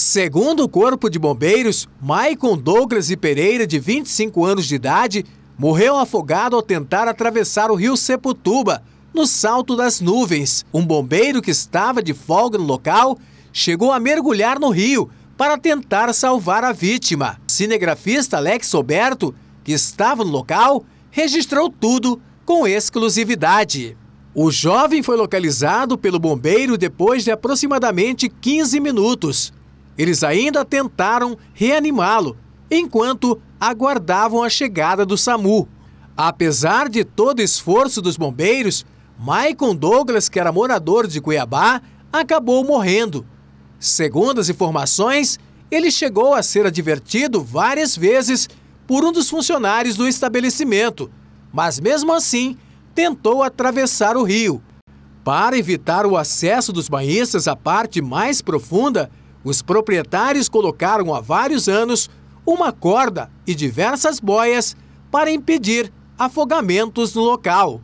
Segundo o Corpo de Bombeiros, Maicon Douglas e Pereira, de 25 anos de idade, morreu afogado ao tentar atravessar o rio Sepultuba, no Salto das Nuvens. Um bombeiro que estava de folga no local chegou a mergulhar no rio para tentar salvar a vítima. O cinegrafista Alex Roberto, que estava no local, registrou tudo com exclusividade. O jovem foi localizado pelo bombeiro depois de aproximadamente 15 minutos. Eles ainda tentaram reanimá-lo enquanto aguardavam a chegada do SAMU. Apesar de todo esforço dos bombeiros, Maicon Douglas, que era morador de Cuiabá, acabou morrendo. Segundo as informações, ele chegou a ser advertido várias vezes por um dos funcionários do estabelecimento, mas mesmo assim tentou atravessar o rio. Para evitar o acesso dos banhistas à parte mais profunda, os proprietários colocaram há vários anos uma corda e diversas boias para impedir afogamentos no local.